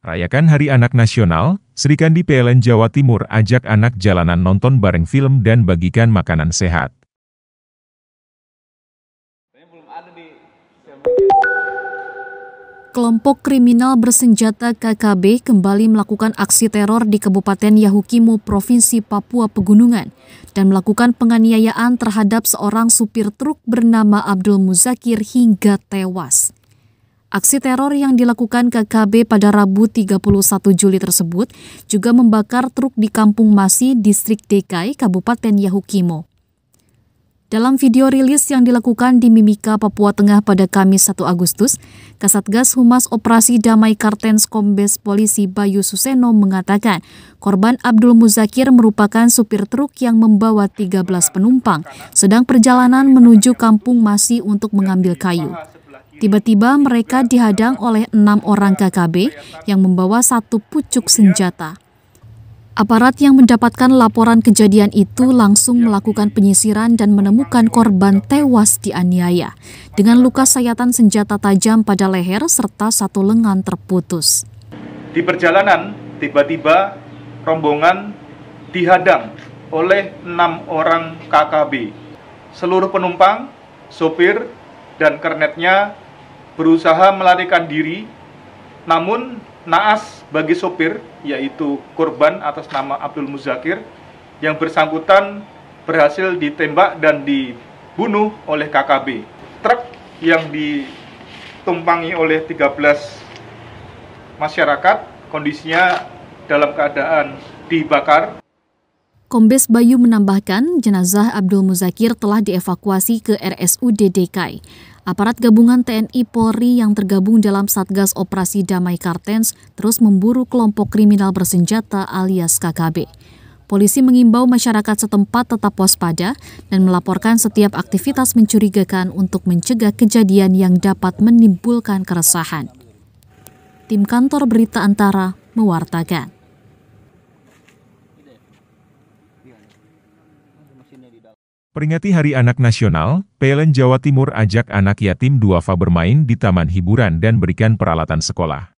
Rayakan Hari Anak Nasional, Serikandi PLN Jawa Timur ajak anak jalanan nonton bareng film dan bagikan makanan sehat. Kelompok kriminal bersenjata KKB kembali melakukan aksi teror di Kabupaten Yahukimo, Provinsi Papua Pegunungan, dan melakukan penganiayaan terhadap seorang supir truk bernama Abdul Muzakir hingga tewas. Aksi teror yang dilakukan KKB pada Rabu 31 Juli tersebut juga membakar truk di Kampung Masi, Distrik Dekai, Kabupaten Yahukimo. Dalam video rilis yang dilakukan di Mimika, Papua Tengah pada Kamis 1 Agustus, Kasatgas Humas Operasi Damai Kartens Kombes Polisi Bayu Suseno mengatakan korban Abdul Muzakir merupakan supir truk yang membawa 13 penumpang, sedang perjalanan menuju Kampung Masih untuk mengambil kayu. Tiba-tiba mereka dihadang oleh enam orang KKB yang membawa satu pucuk senjata. Aparat yang mendapatkan laporan kejadian itu langsung melakukan penyisiran dan menemukan korban tewas dianiaya dengan luka sayatan senjata tajam pada leher serta satu lengan terputus. Di perjalanan, tiba-tiba rombongan dihadang oleh enam orang KKB. Seluruh penumpang, sopir, dan kernetnya berusaha melarikan diri, namun naas bagi sopir, yaitu korban atas nama Abdul Muzakir, yang bersangkutan berhasil ditembak dan dibunuh oleh KKB. Truk yang ditumpangi oleh 13 masyarakat kondisinya dalam keadaan dibakar. Kombes Bayu menambahkan, jenazah Abdul Muzakir telah dievakuasi ke RSUD DKI. Aparat gabungan TNI Polri yang tergabung dalam Satgas Operasi Damai Kartens terus memburu kelompok kriminal bersenjata alias KKB. Polisi mengimbau masyarakat setempat tetap waspada dan melaporkan setiap aktivitas mencurigakan untuk mencegah kejadian yang dapat menimbulkan keresahan. Tim kantor berita antara mewartakan. Peringati Hari Anak Nasional, PLN Jawa Timur ajak anak yatim duafa bermain di taman hiburan dan berikan peralatan sekolah.